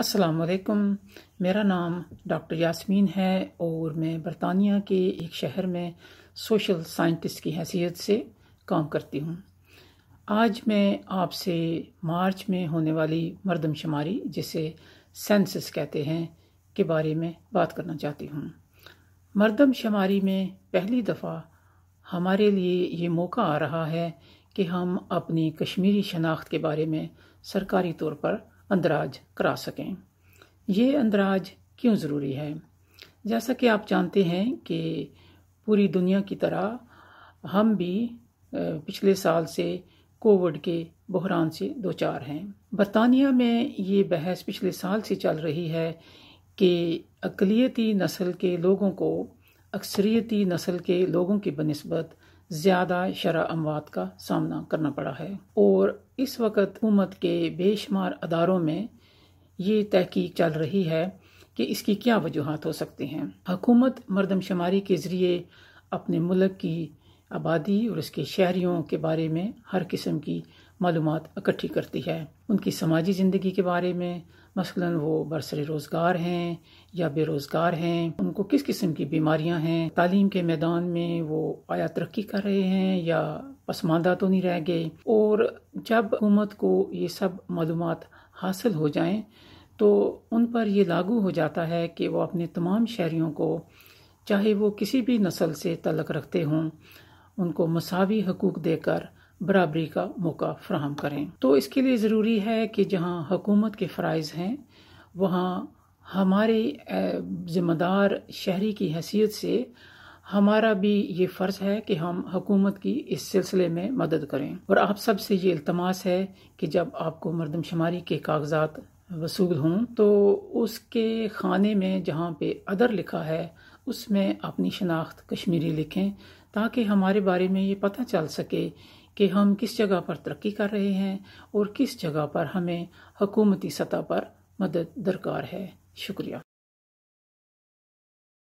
असलकुम मेरा नाम डॉक्टर यासमीन है और मैं बरतानिया के एक शहर में सोशल साइंटिस्ट की हैसियत से काम करती हूँ आज मैं आपसे मार्च में होने वाली मरदमशुमारी जिसे सेंसस कहते हैं के बारे में बात करना चाहती हूँ मरदमशुमारी में पहली दफ़ा हमारे लिए ये मौका आ रहा है कि हम अपनी कश्मीरी शनाख्त के बारे में सरकारी तौर पर अंदराज करा सकें ये अंदराज क्यों ज़रूरी है जैसा कि आप जानते हैं कि पूरी दुनिया की तरह हम भी पिछले साल से कोविड के बहरान से दो चार हैं बरतानिया में ये बहस पिछले साल से चल रही है कि अकलीती नस्ल के लोगों को अक्सरियती नस्ल के लोगों की बनस्बत ज़्यादा शरा अमवात का सामना करना पड़ा है और इस वक्त हुकूमत के बेशुमार अदारों में ये तहकीक चल रही है कि इसकी क्या वजूहत हो सकती हैं हकूमत मरदमशुमारी के ज़रिए अपने मुल्क की आबादी और इसके शहरीों के बारे में हर किस्म की मालूम इकट्ठी करती है उनकी समाजी ज़िंदगी के बारे में मसलन वो बरसर रोज़गार हैं या बेरोज़गार हैं उनको किस किस्म की बीमारियां हैं तालीम के मैदान में वो आया तरक्की कर रहे हैं या पसमानदा तो नहीं रह गए और जब हुकूमत को ये सब मालूम हासिल हो जाएं तो उन पर यह लागू हो जाता है कि वो अपने तमाम शहरीों को चाहे वो किसी भी नस्ल से तलक रखते हों उनको मसावी हकूक़ देकर बराबरी का मौका फ्राहम करें तो इसके लिए ज़रूरी है कि जहाँ हकूमत के फ़रज़ हैं वहाँ हमारे ज़िम्मेदार शहरी की हैसियत से हमारा भी ये फ़र्ज़ है कि हम हकूमत की इस सिलसिले में मदद करें और आप सब से ये अल्तमास है कि जब आपको मरदमशुमारी के कागजात वसूल हों तो उसके खाने में जहाँ पे अदर लिखा है उसमें अपनी शनाख्त कश्मीरी लिखें ताकि हमारे बारे में ये पता चल सके कि हम किस जगह पर तरक्की कर रहे हैं और किस जगह पर हमें हकूमती सतह पर मदद दरकार है शुक्रिया